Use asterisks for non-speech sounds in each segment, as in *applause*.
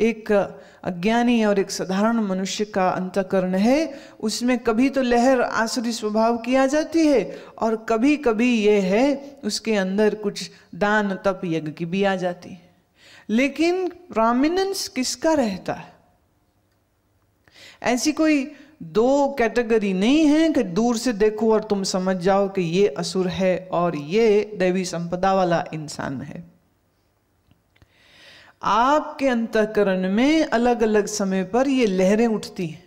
एक अज्ञानी और एक साधारण मनुष्य का अंतकरण है उसमें कभी तो लहर आसुरी स्वभाव की आ जाती है और कभी कभी ये है उसके अंदर कुछ दान तप यज्ञ की भी आ जाती है लेकिन प्रामिनेंस किसका रहता है ऐसी कोई दो कैटेगरी नहीं है कि दूर से देखो और तुम समझ जाओ कि ये असुर है और ये देवी संपदा वाला इंसान है आपके अंतकरण में अलग अलग समय पर ये लहरें उठती हैं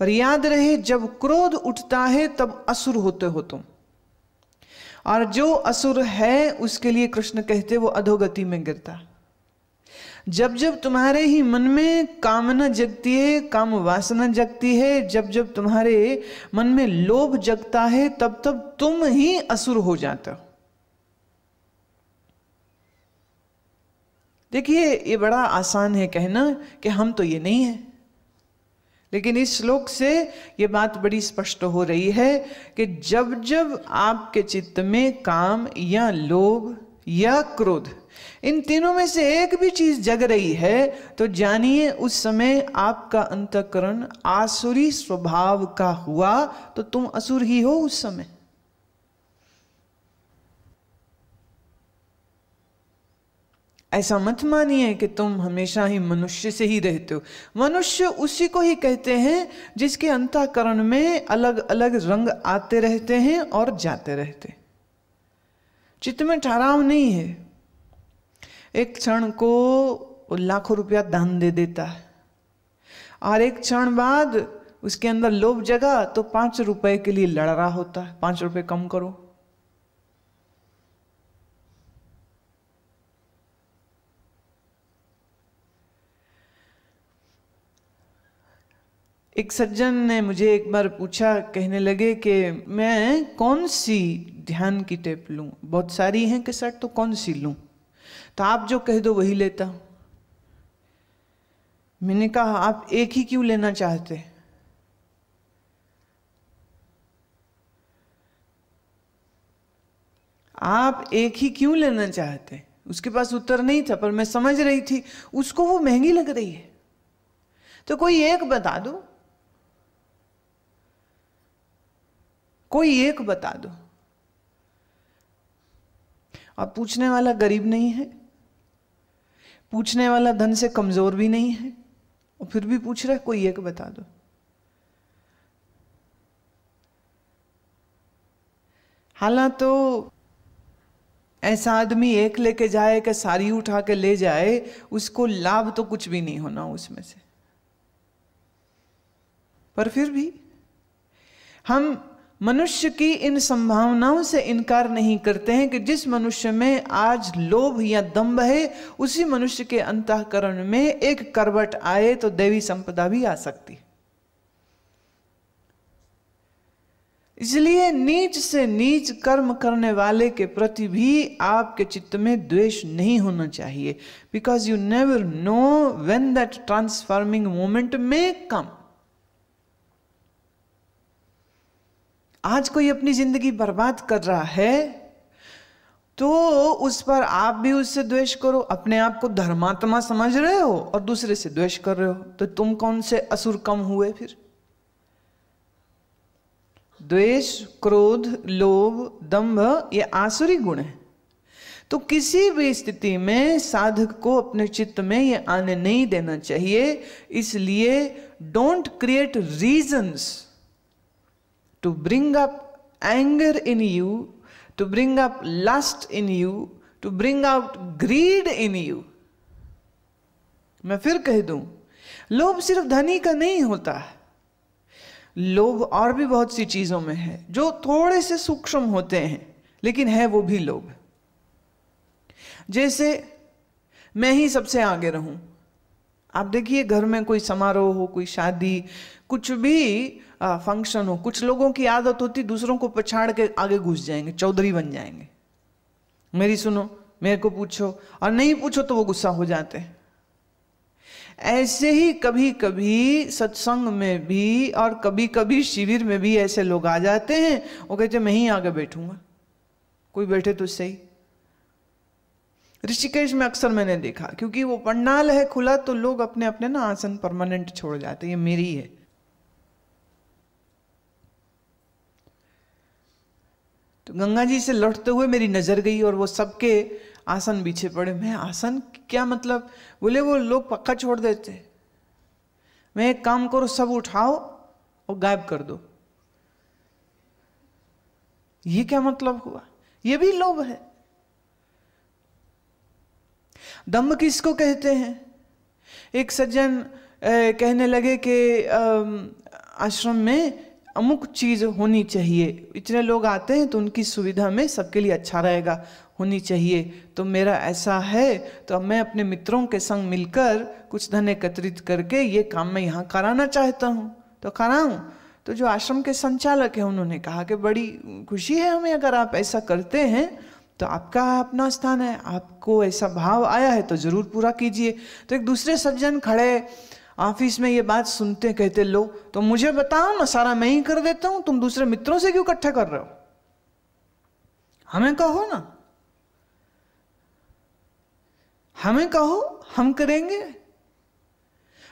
पर याद रहे जब क्रोध उठता है तब असुर होते हो तुम और जो असुर है उसके लिए कृष्ण कहते वो अधोगति में गिरता जब जब तुम्हारे ही मन में कामना जगती है काम वासना जगती है जब जब तुम्हारे मन में लोभ जगता है तब तब तुम ही असुर हो जाते हो देखिए ये बड़ा आसान है कहना कि हम तो ये नहीं है लेकिन इस श्लोक से ये बात बड़ी स्पष्ट हो रही है कि जब जब आपके चित्त में काम या लोभ या क्रोध इन तीनों में से एक भी चीज जग रही है तो जानिए उस समय आपका अंतकरण आसुरी स्वभाव का हुआ तो तुम असुर ही हो उस समय ऐसा मत मानिए कि तुम हमेशा ही मनुष्य से ही रहते हो मनुष्य उसी को ही कहते हैं जिसके अंतःकरण में अलग अलग रंग आते रहते हैं और जाते रहते चित्त में ठहराव नहीं है एक क्षण को लाखों रुपया दान दे देता है और एक क्षण बाद उसके अंदर लोभ जगा तो पांच रुपए के लिए लड़ रहा होता है पांच रुपए कम करो एक सज्जन ने मुझे एक बार पूछा कहने लगे कि मैं कौन सी ध्यान की टेप लूँ बहुत सारी हैं कि सर तो कौन सी लूँ तो आप जो कह दो वही लेता मैंने कहा आप एक ही क्यों लेना चाहते आप एक ही क्यों लेना चाहते उसके पास उत्तर नहीं था पर मैं समझ रही थी उसको वो महंगी लग रही है तो कोई एक बता दो कोई एक बता दो और पूछने वाला गरीब नहीं है पूछने वाला धन से कमजोर भी नहीं है और फिर भी पूछ रहा है कोई एक बता दो हालांकि तो ऐसा आदमी एक लेके जाए कि सारी उठा के ले जाए उसको लाभ तो कुछ भी नहीं होना उसमें से पर फिर भी हम मनुष्य की इन संभावनाओं से इनकार नहीं करते हैं कि जिस मनुष्य में आज लोभ या दम्भ है उसी मनुष्य के अंतकरण में एक करवट आए तो देवी संपदा भी आ सकती इसलिए नीच से नीच कर्म करने वाले के प्रति भी आपके चित्त में द्वेष नहीं होना चाहिए because you never know when that transforming moment में कम आज कोई अपनी ज़िंदगी बर्बाद कर रहा है तो उस पर आप भी उससे द्वेष करो अपने आप को धर्मात्मा समझ रहे हो और दूसरे से द्वेष कर रहे हो तो तुम कौन से असुर कम हुए फिर द्वेष क्रोध लोभ दंभ ये आसुरी गुण है तो किसी भी स्थिति में साधक को अपने चित्त में ये आने नहीं देना चाहिए इसलिए don't create reasons to bring up anger in you, to bring up lust in you, to bring out greed in you. मैं फिर कह दूं लोभ सिर्फ धनी का नहीं होता है लोभ और भी बहुत सी चीजों में है जो थोड़े से सूक्ष्म होते हैं लेकिन है वो भी लोभ जैसे मैं ही सबसे आगे रहूं आप देखिए घर में कोई समारोह हो कोई शादी कुछ भी फंक्शन हो कुछ लोगों की आदत होती दूसरों को पछाड़ के आगे घुस जाएंगे चौधरी बन जाएंगे मेरी सुनो मेरे को पूछो और नहीं पूछो तो वो गुस्सा हो जाते ऐसे ही कभी कभी सत्संग में भी और कभी कभी शिविर में भी ऐसे लोग आ जाते हैं वो कहते मैं ही आगे बैठूंगा कोई बैठे तो सही ऋषिकेश में अक्सर मैंने देखा क्योंकि वो पंडाल है खुला तो लोग अपने अपने ना आसन परमानेंट छोड़ जाते ये मेरी है तो गंगा जी से लौटते हुए मेरी नज़र गई और वो सबके आसन पीछे पड़े मैं आसन क्या मतलब बोले वो लोग पक्का छोड़ देते मैं एक काम करो सब उठाओ और गायब कर दो ये क्या मतलब हुआ ये भी लोभ है दम्भ किसको कहते हैं एक सज्जन कहने लगे कि आश्रम में अमुक चीज़ होनी चाहिए इतने लोग आते हैं तो उनकी सुविधा में सबके लिए अच्छा रहेगा होनी चाहिए तो मेरा ऐसा है तो अब मैं अपने मित्रों के संग मिलकर कुछ धन एकत्रित करके ये काम मैं यहाँ कराना चाहता हूँ तो कराऊँ तो जो आश्रम के संचालक हैं उन्होंने कहा कि बड़ी खुशी है हमें अगर आप ऐसा करते हैं तो आपका अपना स्थान है आपको ऐसा भाव आया है तो ज़रूर पूरा कीजिए तो एक दूसरे सज्जन खड़े ऑफिस में ये बात सुनते कहते लो तो मुझे बताओ ना सारा मैं ही कर देता हूं तुम दूसरे मित्रों से क्यों इकट्ठे कर रहे हो हमें कहो ना हमें कहो हम करेंगे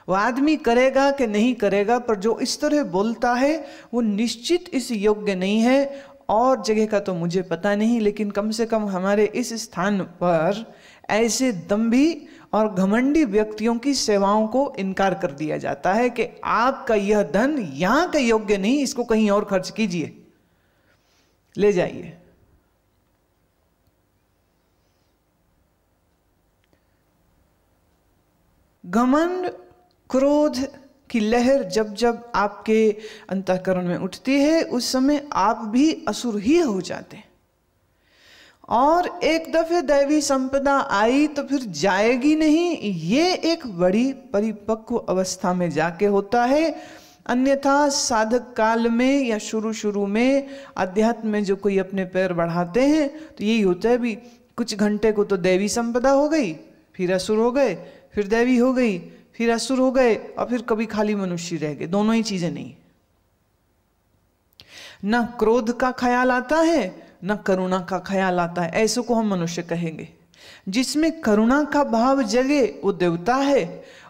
वो आदमी करेगा कि नहीं करेगा पर जो इस तरह बोलता है वो निश्चित इस योग्य नहीं है और जगह का तो मुझे पता नहीं लेकिन कम से कम हमारे इस स्थान पर ऐसे दम्भी और घमंडी व्यक्तियों की सेवाओं को इनकार कर दिया जाता है कि आपका यह धन यहां के योग्य नहीं इसको कहीं और खर्च कीजिए ले जाइए घमंड क्रोध की लहर जब जब आपके अंतकरण में उठती है उस समय आप भी असुर ही हो जाते हैं और एक दफे दैवी संपदा आई तो फिर जाएगी नहीं ये एक बड़ी परिपक्व अवस्था में जाके होता है अन्यथा साधक काल में या शुरू शुरू में अध्यात्म में जो कोई अपने पैर बढ़ाते हैं तो यही होता है भी कुछ घंटे को तो दैवी संपदा हो गई फिर असुर हो गए फिर दैवी हो गई फिर असुर हो गए और फिर कभी खाली मनुष्य रह गए दोनों ही चीजें नहीं ना क्रोध का ख्याल आता है न करुणा का ख्याल आता है ऐसे को हम मनुष्य कहेंगे जिसमें करुणा का भाव जगे वो देवता है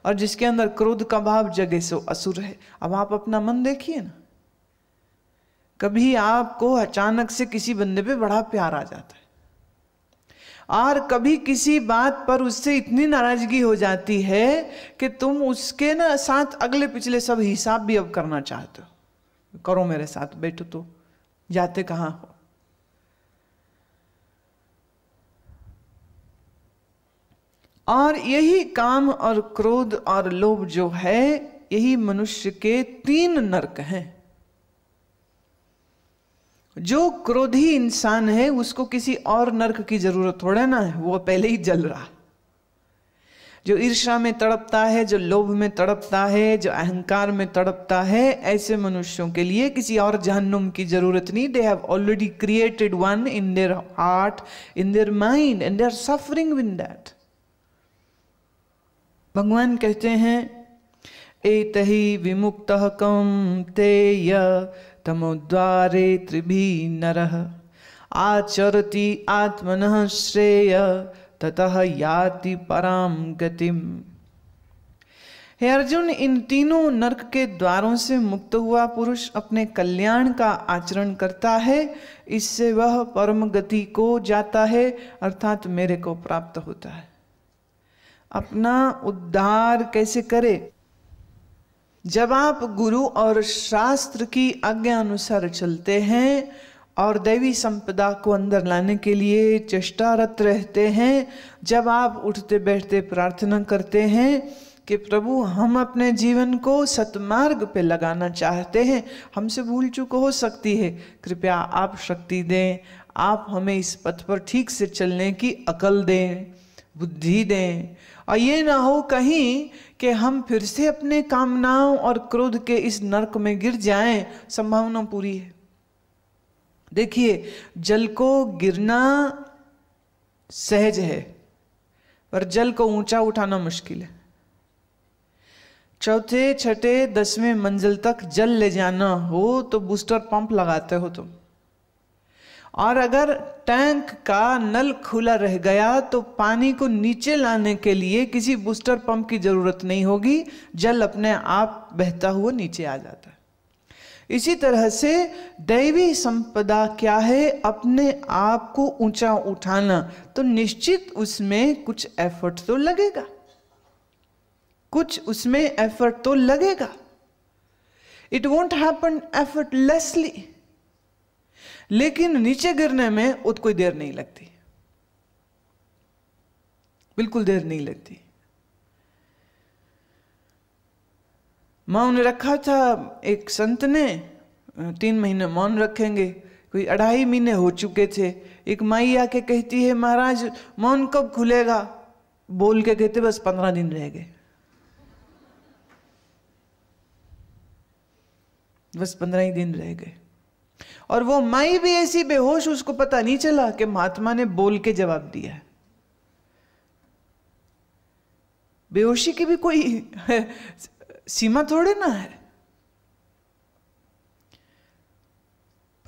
और जिसके अंदर क्रोध का भाव जगे सो असुर है अब आप अपना मन देखिए ना कभी आपको अचानक से किसी बंदे पे बड़ा प्यार आ जाता है और कभी किसी बात पर उससे इतनी नाराजगी हो जाती है कि तुम उसके ना साथ अगले पिछले सब हिसाब भी अब करना चाहते हो करो मेरे साथ बैठो तो जाते कहाँ हो और यही काम और क्रोध और लोभ जो है यही मनुष्य के तीन नरक हैं जो क्रोधी इंसान है उसको किसी और नरक की जरूरत थोड़ा ना है वो पहले ही जल रहा जो ईर्षा में तड़पता है जो लोभ में तड़पता है जो अहंकार में तड़पता है ऐसे मनुष्यों के लिए किसी और जहन्नुम की जरूरत नहीं they have already created one in their heart in their mind and they are suffering when that भगवान कहते हैं ए ही विमुक्त कम तेय यमोद्वार त्रिभी नर आचरति आत्मन श्रेय ततः याति पराम गतिम हे अर्जुन इन तीनों नरक के द्वारों से मुक्त हुआ पुरुष अपने कल्याण का आचरण करता है इससे वह परम गति को जाता है अर्थात मेरे को प्राप्त होता है अपना उद्धार कैसे करे जब आप गुरु और शास्त्र की आज्ञा अनुसार चलते हैं और दैवी संपदा को अंदर लाने के लिए चेष्टारत रहते हैं जब आप उठते बैठते प्रार्थना करते हैं कि प्रभु हम अपने जीवन को सतमार्ग पे लगाना चाहते हैं हमसे भूल चूक हो सकती है कृपया आप शक्ति दें आप हमें इस पथ पर ठीक से चलने की अकल दें बुद्धि दें और ये ना हो कहीं कि हम फिर से अपने कामनाओं और क्रोध के इस नरक में गिर जाएं संभावना पूरी है देखिए जल को गिरना सहज है पर जल को ऊंचा उठाना मुश्किल है चौथे छठे दसवें मंजिल तक जल ले जाना हो तो बूस्टर पंप लगाते हो तुम तो। और अगर टैंक का नल खुला रह गया तो पानी को नीचे लाने के लिए किसी बूस्टर पंप की ज़रूरत नहीं होगी जल अपने आप बहता हुआ नीचे आ जाता है इसी तरह से दैवी संपदा क्या है अपने आप को ऊंचा उठाना तो निश्चित उसमें कुछ एफर्ट तो लगेगा कुछ उसमें एफर्ट तो लगेगा इट वॉन्ट हैपन एफर्टलेसली लेकिन नीचे गिरने में उत कोई देर नहीं लगती बिल्कुल देर नहीं लगती उन्हें रखा था एक संत ने तीन महीने मौन रखेंगे कोई अढ़ाई महीने हो चुके थे एक माई आके कहती है महाराज मौन कब खुलेगा बोल के कहते बस पंद्रह दिन रह गए बस पंद्रह ही दिन रह गए और वो माई भी ऐसी बेहोश उसको पता नहीं चला कि महात्मा ने बोल के जवाब दिया है बेहोशी की भी कोई *laughs* सीमा थोड़े ना है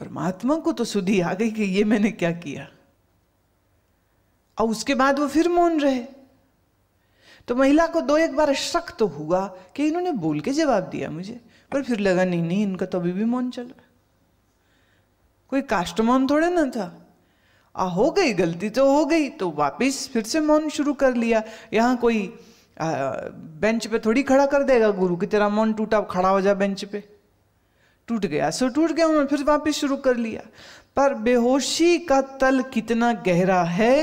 परमात्मा को तो सुधी आ गई कि ये मैंने क्या किया और उसके बाद वो फिर मौन रहे तो महिला को दो एक बार शक तो हुआ कि इन्होंने बोल के जवाब दिया मुझे पर फिर लगा नहीं नहीं इनका तो अभी भी मौन चल रहा कोई कास्ट मौन थोड़ा ना था आ हो गई गलती तो हो गई तो वापस फिर से मौन शुरू कर लिया यहाँ कोई आ, बेंच पे थोड़ी खड़ा कर देगा गुरु की तेरा मौन टूटा खड़ा हो जा बेंच पे टूट गया सो टूट गया उन्होंने फिर वापस शुरू कर लिया पर बेहोशी का तल कितना गहरा है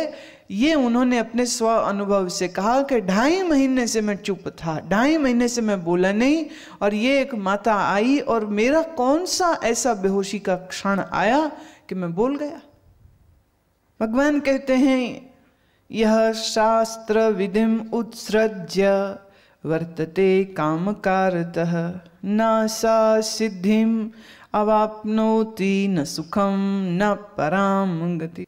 ये उन्होंने अपने स्व अनुभव से कहा कि ढाई महीने से मैं चुप था ढाई महीने से मैं बोला नहीं और ये एक माता आई और मेरा कौन सा ऐसा बेहोशी का क्षण आया कि मैं बोल गया भगवान कहते हैं यह शास्त्र विधिम उत्सृज्य वर्तते कामकारत न सा सिद्धिम अवापनोति न सुखम न पराम गति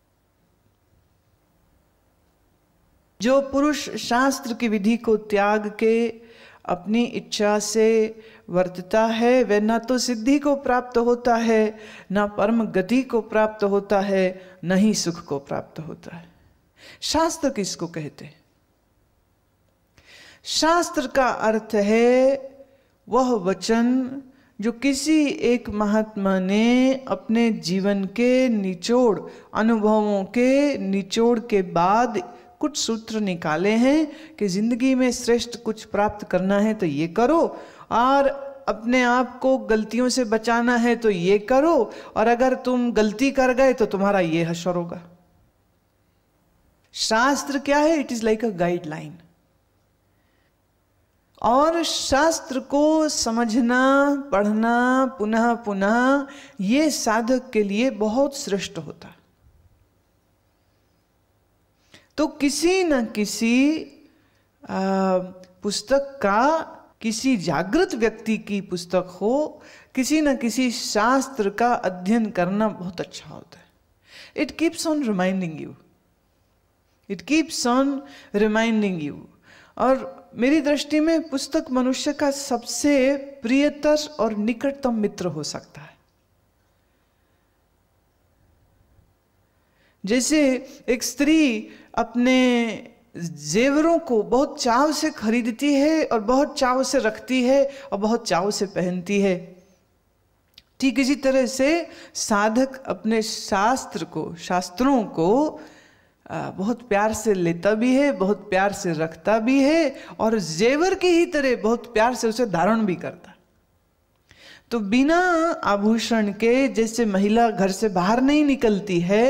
जो पुरुष शास्त्र की विधि को त्याग के अपनी इच्छा से वर्तता है वह न तो सिद्धि को प्राप्त होता है न परम गति को प्राप्त होता है न ही सुख को प्राप्त होता है शास्त्र किसको कहते हैं शास्त्र का अर्थ है वह वचन जो किसी एक महात्मा ने अपने जीवन के निचोड़ अनुभवों के निचोड़ के बाद कुछ सूत्र निकाले हैं कि ज़िंदगी में श्रेष्ठ कुछ प्राप्त करना है तो ये करो और अपने आप को गलतियों से बचाना है तो ये करो और अगर तुम गलती कर गए तो तुम्हारा ये हशर होगा शास्त्र क्या है it is like a guideline और शास्त्र को समझना पढ़ना पुनः पुनः ये साधक के लिए बहुत श्रेष्ठ होता है तो किसी न किसी पुस्तक का किसी जागृत व्यक्ति की पुस्तक हो किसी न किसी शास्त्र का अध्ययन करना बहुत अच्छा होता है it keeps on reminding you it keeps on reminding you और मेरी दृष्टि में पुस्तक मनुष्य का सबसे प्रियतर और निकटतम मित्र हो सकता है जैसे एक स्त्री अपने जेवरों को बहुत चाव से खरीदती है और बहुत चाव से रखती है और बहुत चाव से पहनती है ठीक इसी तरह से साधक अपने शास्त्र को शास्त्रों को बहुत प्यार से लेता भी है बहुत प्यार से रखता भी है और जेवर की ही तरह बहुत प्यार से उसे धारण भी करता है तो बिना आभूषण के जैसे महिला घर से बाहर नहीं निकलती है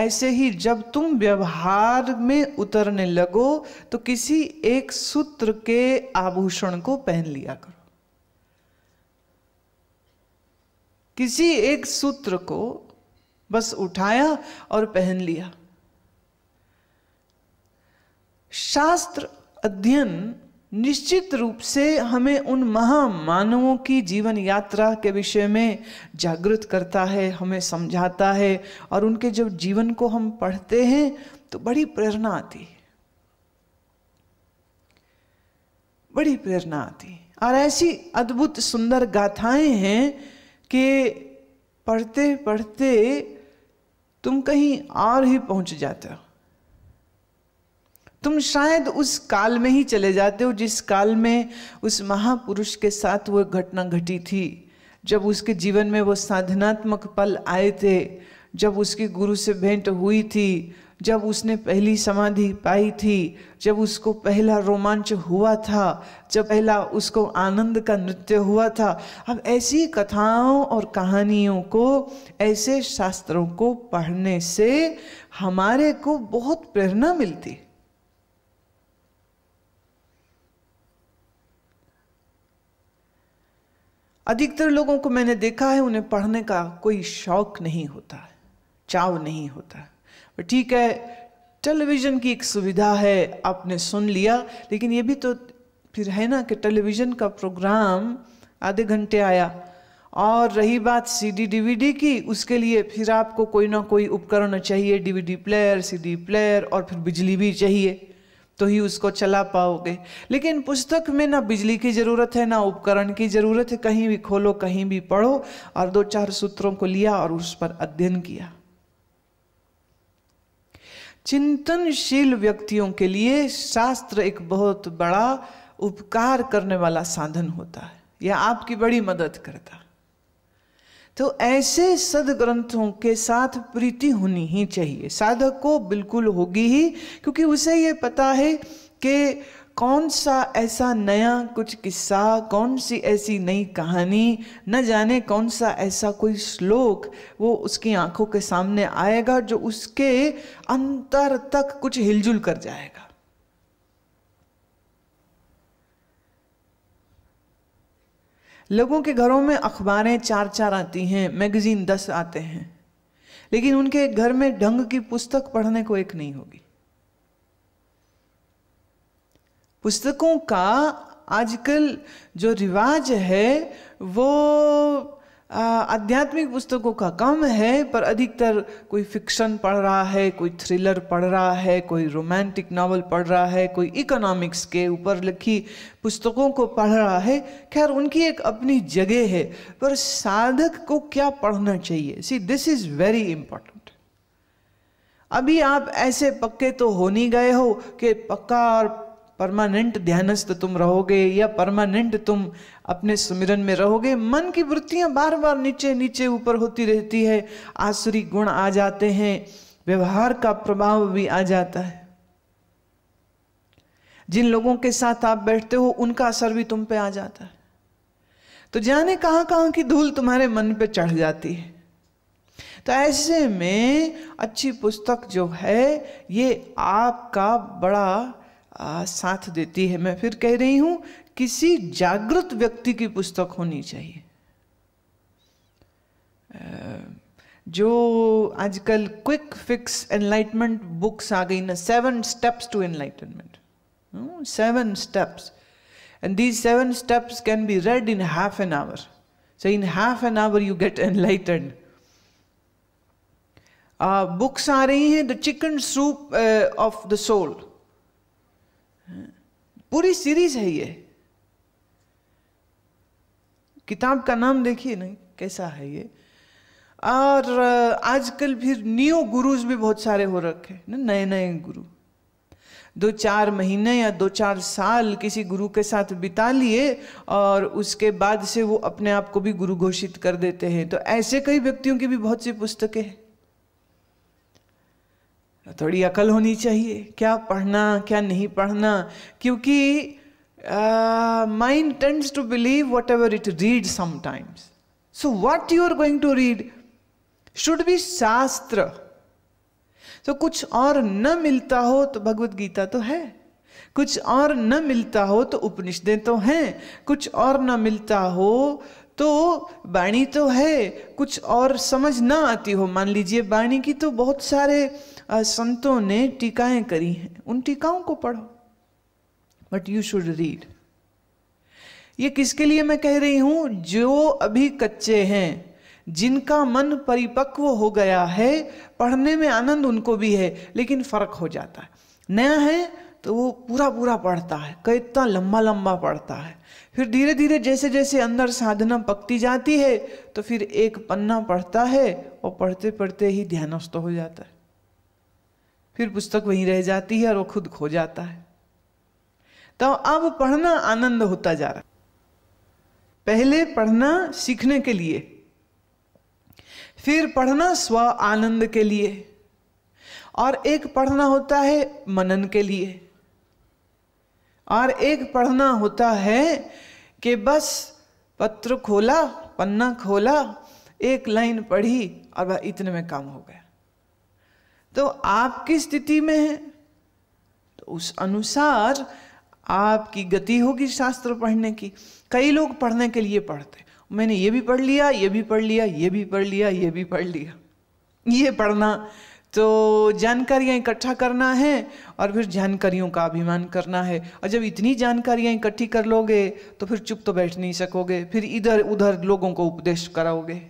ऐसे ही जब तुम व्यवहार में उतरने लगो तो किसी एक सूत्र के आभूषण को पहन लिया करो किसी एक सूत्र को बस उठाया और पहन लिया शास्त्र अध्ययन निश्चित रूप से हमें उन महामानवों की जीवन यात्रा के विषय में जागृत करता है हमें समझाता है और उनके जब जीवन को हम पढ़ते हैं तो बड़ी प्रेरणा आती है बड़ी प्रेरणा आती और ऐसी अद्भुत सुंदर गाथाएं हैं कि पढ़ते पढ़ते तुम कहीं और ही पहुंच जाते हो तुम शायद उस काल में ही चले जाते हो जिस काल में उस महापुरुष के साथ वो घटना घटी थी जब उसके जीवन में वो साधनात्मक पल आए थे जब उसकी गुरु से भेंट हुई थी जब उसने पहली समाधि पाई थी जब उसको पहला रोमांच हुआ था जब पहला उसको आनंद का नृत्य हुआ था अब ऐसी कथाओं और कहानियों को ऐसे शास्त्रों को पढ़ने से हमारे को बहुत प्रेरणा मिलती है अधिकतर लोगों को मैंने देखा है उन्हें पढ़ने का कोई शौक नहीं होता है चाव नहीं होता ठीक है टेलीविज़न की एक सुविधा है आपने सुन लिया लेकिन ये भी तो फिर है ना कि टेलीविज़न का प्रोग्राम आधे घंटे आया और रही बात सीडी डीवीडी की उसके लिए फिर आपको कोई ना कोई उपकरण चाहिए डीवीडी प्लेयर सीडी प्लेयर और फिर बिजली भी चाहिए तो ही उसको चला पाओगे लेकिन पुस्तक में ना बिजली की ज़रूरत है ना उपकरण की ज़रूरत है कहीं भी खोलो कहीं भी पढ़ो और दो चार सूत्रों को लिया और उस पर अध्ययन किया चिंतनशील व्यक्तियों के लिए शास्त्र एक बहुत बड़ा उपकार करने वाला साधन होता है यह आपकी बड़ी मदद करता है तो ऐसे सदग्रंथों के साथ प्रीति होनी ही चाहिए साधक को बिल्कुल होगी ही क्योंकि उसे ये पता है कि कौन सा ऐसा नया कुछ किस्सा कौन सी ऐसी नई कहानी न जाने कौन सा ऐसा कोई श्लोक वो उसकी आंखों के सामने आएगा जो उसके अंतर तक कुछ हिलजुल कर जाएगा लोगों के घरों में अखबारें चार चार आती हैं मैगजीन दस आते हैं लेकिन उनके घर में ढंग की पुस्तक पढ़ने को एक नहीं होगी पुस्तकों का आजकल जो रिवाज है वो आध्यात्मिक पुस्तकों का कम है पर अधिकतर कोई फिक्शन पढ़ रहा है कोई थ्रिलर पढ़ रहा है कोई रोमांटिक नावल पढ़ रहा है कोई इकोनॉमिक्स के ऊपर लिखी पुस्तकों को पढ़ रहा है खैर उनकी एक अपनी जगह है पर साधक को क्या पढ़ना चाहिए see this is very important अभी आप ऐसे पक्के तो हो नहीं गए हो कि पक्का और परमानेंट ध्यानस्थ तुम रहोगे या परमानेंट तुम अपने सुमिरन में रहोगे मन की वृत्तियां बार बार नीचे नीचे ऊपर होती रहती है आसुरी गुण आ जाते हैं व्यवहार का प्रभाव भी आ जाता है जिन लोगों के साथ आप बैठते हो उनका असर भी तुम पे आ जाता है तो जाने कहां कहां की धूल तुम्हारे मन पे चढ़ जाती है तो ऐसे में अच्छी पुस्तक जो है ये आपका बड़ा आ, साथ देती है मैं फिर कह रही हूं किसी जागृत व्यक्ति की पुस्तक होनी चाहिए जो आजकल क्विक फिक्स एनलाइटमेंट बुक्स आ गई ना seven steps to enlightenment seven steps and these seven steps can be read in half an hour so in half an hour you get enlighten books आ रही हैं the chicken soup of the soul पूरी series है ये किताब का नाम देखिए ना कैसा है ये और आजकल फिर न्यू गुरुज भी बहुत सारे हो रखे हैं नए नए गुरु दो चार महीने या दो चार साल किसी गुरु के साथ बिता लिए और उसके बाद से वो अपने आप को भी गुरु घोषित कर देते हैं तो ऐसे कई व्यक्तियों की भी बहुत सी पुस्तकें हैं थोड़ी अकल होनी चाहिए क्या पढ़ना क्या नहीं पढ़ना क्योंकि mind tends to believe whatever it read sometimes so what you are going to read should be shastra तो कुछ और न मिलता हो तो भगवत गीता तो है कुछ और न मिलता हो तो उपनिषदें तो हैं कुछ और न मिलता हो तो वाणी तो है कुछ और समझ ना आती हो मान लीजिए वाणी की तो बहुत सारे संतों ने टीकाएं करी हैं उन टीकाओं को पढ़ो बट यू शुड रीड ये किसके लिए मैं कह रही हूं जो अभी कच्चे हैं जिनका मन परिपक्व हो गया है पढ़ने में आनंद उनको भी है लेकिन फर्क हो जाता है नया है तो वो पूरा पूरा पढ़ता है कई इतना लंबा लंबा पढ़ता है फिर धीरे धीरे जैसे जैसे अंदर साधना पकती जाती है तो फिर एक पन्ना पढ़ता है और पढ़ते पढ़ते ही ध्यानस्थ हो जाता है फिर पुस्तक वहीं रह जाती है और वो खुद खो जाता है तो अब पढ़ना आनंद होता जा रहा पहले पढ़ना सीखने के लिए फिर पढ़ना स्व आनंद के लिए और एक पढ़ना होता है मनन के लिए और एक पढ़ना होता है कि बस पत्र खोला पन्ना खोला एक लाइन पढ़ी और वह इतने में काम हो गया तो आपकी स्थिति में है तो उस अनुसार आपकी गति होगी शास्त्र पढ़ने की कई लोग पढ़ने के लिए पढ़ते मैंने ये भी पढ़ लिया ये भी पढ़ लिया ये भी पढ़ लिया ये भी पढ़ लिया ये पढ़ना तो जानकारियाँ इकट्ठा करना है और फिर जानकारियों का अभिमान करना है और जब इतनी जानकारियाँ इकट्ठी कर लोगे तो फिर चुप तो बैठ नहीं सकोगे फिर इधर उधर लोगों को उपदेश कराओगे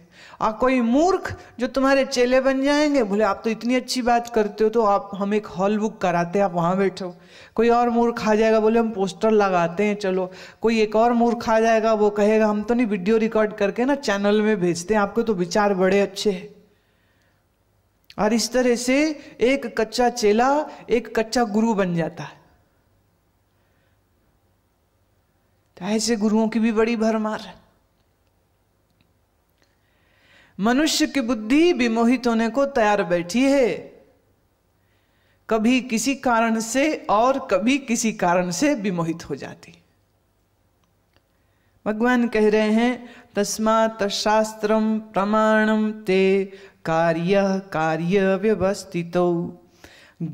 आ कोई मूर्ख जो तुम्हारे चेले बन जाएंगे बोले आप तो इतनी अच्छी बात करते हो तो आप हम एक हॉल बुक कराते हैं आप वहाँ बैठो कोई और मूर्ख आ जाएगा बोले हम पोस्टर लगाते हैं चलो कोई एक और मूर्ख आ जाएगा वो कहेगा हम तो नहीं वीडियो रिकॉर्ड करके ना चैनल में भेजते हैं आपके तो विचार बड़े अच्छे हैं और इस तरह से एक कच्चा चेला एक कच्चा गुरु बन जाता है तो ऐसे गुरुओं की भी बड़ी भरमार है मनुष्य की बुद्धि विमोहित होने को तैयार बैठी है कभी किसी कारण से और कभी किसी कारण से विमोहित हो जाती भगवान कह रहे हैं तस्मात शास्त्रम प्रमाणम ते कार्य कार्य व्यवस्थित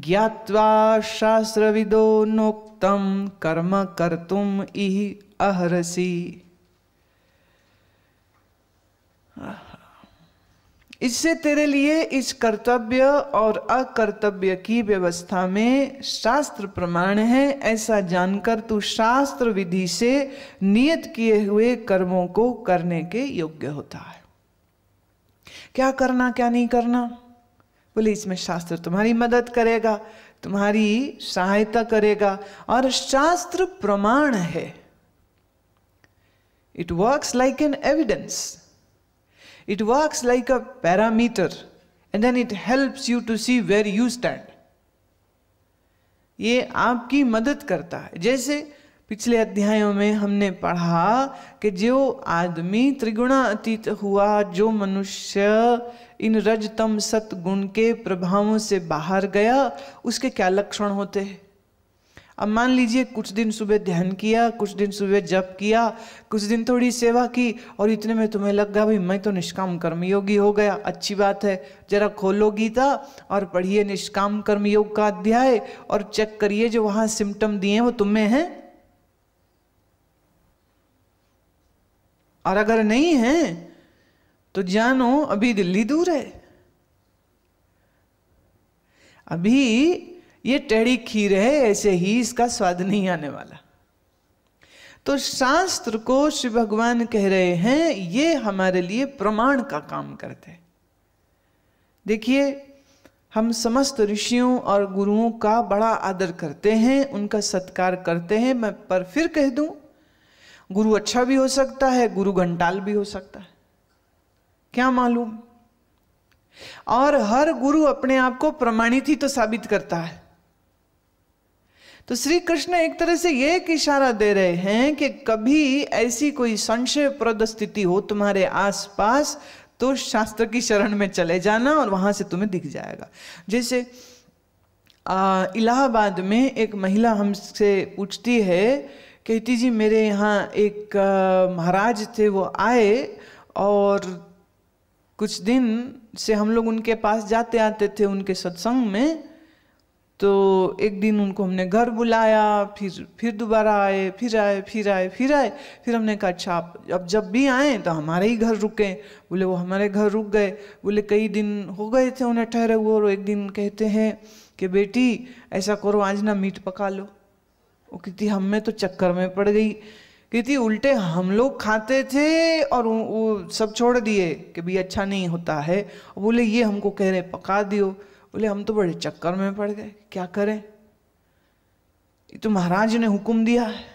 ज्ञावा शास्त्रविदो नोक्तम कर्म कर्तुम इह अहरसी इससे तेरे लिए इस कर्तव्य और अकर्तव्य की व्यवस्था में शास्त्र प्रमाण है ऐसा जानकर तू शास्त्र विधि से नियत किए हुए कर्मों को करने के योग्य होता है क्या करना क्या नहीं करना बोले इसमें शास्त्र तुम्हारी मदद करेगा तुम्हारी सहायता करेगा और शास्त्र प्रमाण है it works like an evidence it works like a parameter and then it helps you to see where you stand ये आपकी मदद करता है जैसे पिछले अध्यायों में हमने पढ़ा कि जो आदमी अतीत हुआ जो मनुष्य इन रजतम सतगुण के प्रभावों से बाहर गया उसके क्या लक्षण होते हैं अब मान लीजिए कुछ दिन सुबह ध्यान किया कुछ दिन सुबह जप किया कुछ दिन थोड़ी सेवा की और इतने में तुम्हें लग गया भाई मैं तो निष्काम कर्मयोगी हो गया अच्छी बात है जरा खोलो गीता और पढ़िए निष्काम कर्मयोग का अध्याय और चेक करिए जो वहाँ सिम्टम दिए वो तुम्हें हैं और अगर नहीं है तो जानो अभी दिल्ली दूर है अभी ये टेढ़ी खीर है ऐसे ही इसका स्वाद नहीं आने वाला तो शास्त्र को श्री भगवान कह रहे हैं ये हमारे लिए प्रमाण का काम करते हैं देखिए हम समस्त ऋषियों और गुरुओं का बड़ा आदर करते हैं उनका सत्कार करते हैं मैं पर फिर कह दूं गुरु अच्छा भी हो सकता है गुरु घंटाल भी हो सकता है क्या मालूम और हर गुरु अपने आप को प्रमाणित ही तो साबित करता है तो श्री कृष्ण एक तरह से यह एक इशारा दे रहे हैं कि कभी ऐसी कोई संशय प्रद स्थिति हो तुम्हारे आसपास तो शास्त्र की शरण में चले जाना और वहां से तुम्हें दिख जाएगा जैसे इलाहाबाद में एक महिला हमसे पूछती है कहती जी मेरे यहाँ एक महाराज थे वो आए और कुछ दिन से हम लोग उनके पास जाते आते थे उनके सत्संग में तो एक दिन उनको हमने घर बुलाया फिर फिर दोबारा आए फिर आए फिर आए फिर आए फिर हमने कहा अच्छा आप अब जब भी आए तो हमारे ही घर रुके बोले वो हमारे घर रुक गए बोले कई दिन हो गए थे उन्हें ठहरे हुए और एक दिन कहते हैं कि बेटी ऐसा करो आज ना मीट पका लो वो कहती हमें तो चक्कर में पड़ गई कहती उल्टे हम लोग खाते थे और वो सब छोड़ दिए कि भाई अच्छा नहीं होता है और बोले ये हमको कह रहे पका दियो बोले हम तो बड़े चक्कर में पड़ गए क्या करें ये तो महाराज ने हुक्म दिया है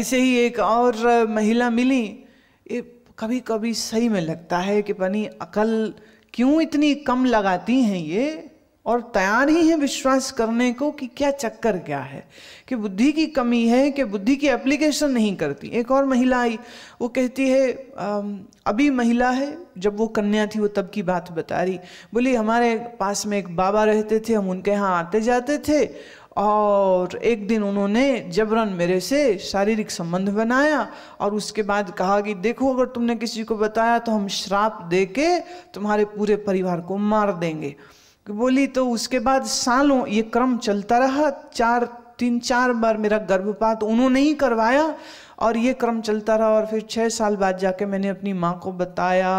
ऐसे ही एक और महिला मिली ये कभी कभी सही में लगता है कि पनी अकल क्यों इतनी कम लगाती हैं ये और तैयार ही है विश्वास करने को कि क्या चक्कर क्या है कि बुद्धि की कमी है कि बुद्धि की एप्लीकेशन नहीं करती एक और महिला आई वो कहती है अभी महिला है जब वो कन्या थी वो तब की बात बता रही बोली हमारे पास में एक बाबा रहते थे हम उनके यहाँ आते जाते थे और एक दिन उन्होंने जबरन मेरे से शारीरिक संबंध बनाया और उसके बाद कहा कि देखो अगर तुमने किसी को बताया तो हम श्राप दे के तुम्हारे पूरे परिवार को मार देंगे बोली तो उसके बाद सालों ये क्रम चलता रहा चार तीन चार बार मेरा गर्भपात उन्होंने ही करवाया और ये क्रम चलता रहा और फिर छः साल बाद जाके मैंने अपनी माँ को बताया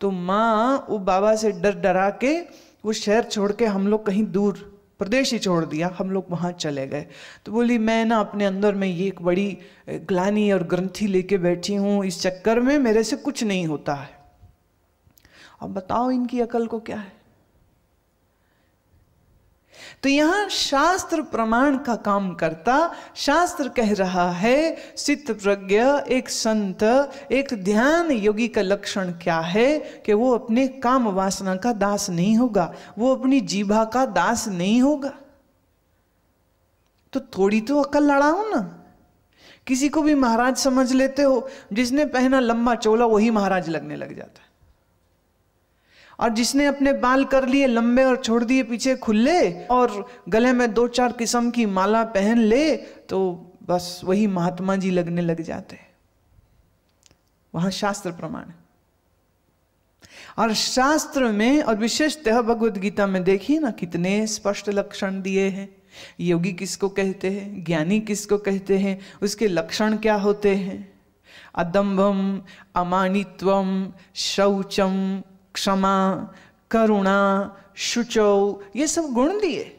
तो माँ वो बाबा से डर डरा के वो शहर छोड़ के हम लोग कहीं दूर प्रदेश ही छोड़ दिया हम लोग वहाँ चले गए तो बोली मैं ना अपने अंदर में ये एक बड़ी ग्लानी और ग्रंथी लेके बैठी हूँ इस चक्कर में मेरे से कुछ नहीं होता है अब बताओ इनकी अकल को क्या है तो यहां शास्त्र प्रमाण का काम करता शास्त्र कह रहा है सित प्रज्ञ एक संत एक ध्यान योगी का लक्षण क्या है कि वो अपने काम वासना का दास नहीं होगा वो अपनी जीभा का दास नहीं होगा तो थोड़ी तो अकल लड़ाओ ना किसी को भी महाराज समझ लेते हो जिसने पहना लंबा चोला वही महाराज लगने लग जाता है और जिसने अपने बाल कर लिए लंबे और छोड़ दिए पीछे खुले और गले में दो चार किस्म की माला पहन ले तो बस वही महात्मा जी लगने लग जाते वहां शास्त्र प्रमाण और शास्त्र में और विशेषतः भगवत गीता में देखिए ना कितने स्पष्ट लक्षण दिए हैं योगी किसको कहते हैं ज्ञानी किसको कहते हैं उसके लक्षण क्या होते हैं अदम्भम अमानित्वम शौचम क्षमा करुणा शुचौ ये सब गुण दिए